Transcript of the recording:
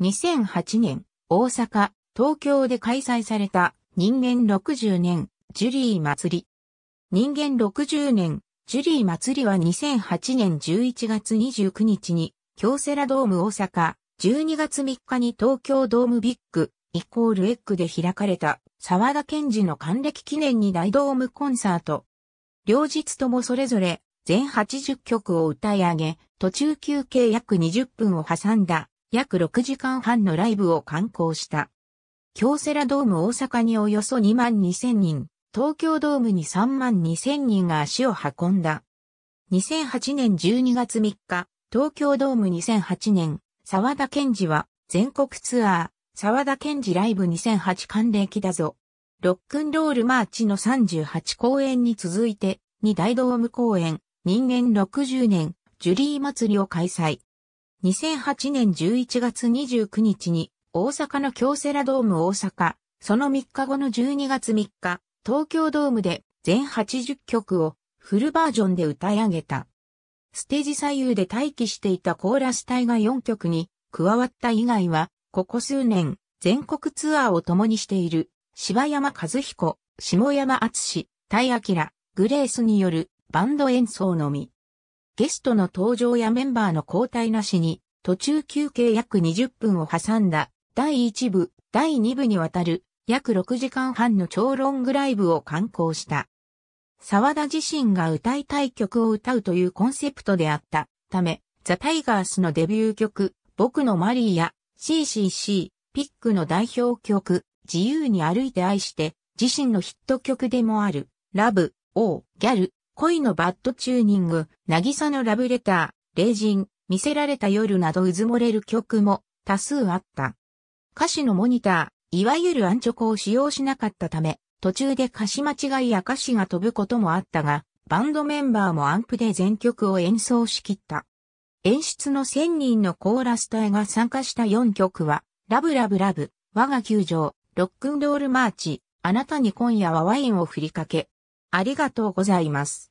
2008年、大阪、東京で開催された人間60年ジュリー祭り。人間60年ジュリー祭りは2008年11月29日に京セラドーム大阪、12月3日に東京ドームビッグイコールエッグで開かれた沢田賢治の還暦記念に大ドームコンサート。両日ともそれぞれ全80曲を歌い上げ、途中休憩約20分を挟んだ約6時間半のライブを観光した。京セラドーム大阪におよそ2万2000人、東京ドームに3万2000人が足を運んだ。2008年12月3日、東京ドーム2008年、沢田健二は全国ツアー、沢田健二ライブ2008連期だぞ。ロックンロールマーチの38公演に続いて、2大ドーム公演、人間60年、ジュリー祭りを開催。2008年11月29日に大阪の京セラドーム大阪、その3日後の12月3日、東京ドームで全80曲をフルバージョンで歌い上げた。ステージ左右で待機していたコーラス隊が4曲に加わった以外は、ここ数年、全国ツアーを共にしている、柴山和彦、下山厚志、大明、グレースによるバンド演奏のみ。ゲストの登場やメンバーの交代なしに、途中休憩約20分を挟んだ、第1部、第2部にわたる、約6時間半の超ロングライブを刊行した。沢田自身が歌いたい曲を歌うというコンセプトであったため、ザ・タイガースのデビュー曲、僕のマリーや CCC、ピックの代表曲、自由に歩いて愛して、自身のヒット曲でもある、ラブ、オー、ギャル、恋のバッドチューニング、渚のラブレター、霊人、見せられた夜などうずもれる曲も多数あった。歌詞のモニター、いわゆるアンチョコを使用しなかったため、途中で歌詞間違いや歌詞が飛ぶこともあったが、バンドメンバーもアンプで全曲を演奏しきった。演出の1000人のコーラス隊が参加した4曲は、ラブラブラブ、我が球場、ロックンロールマーチ、あなたに今夜はワインを振りかけ、ありがとうございます。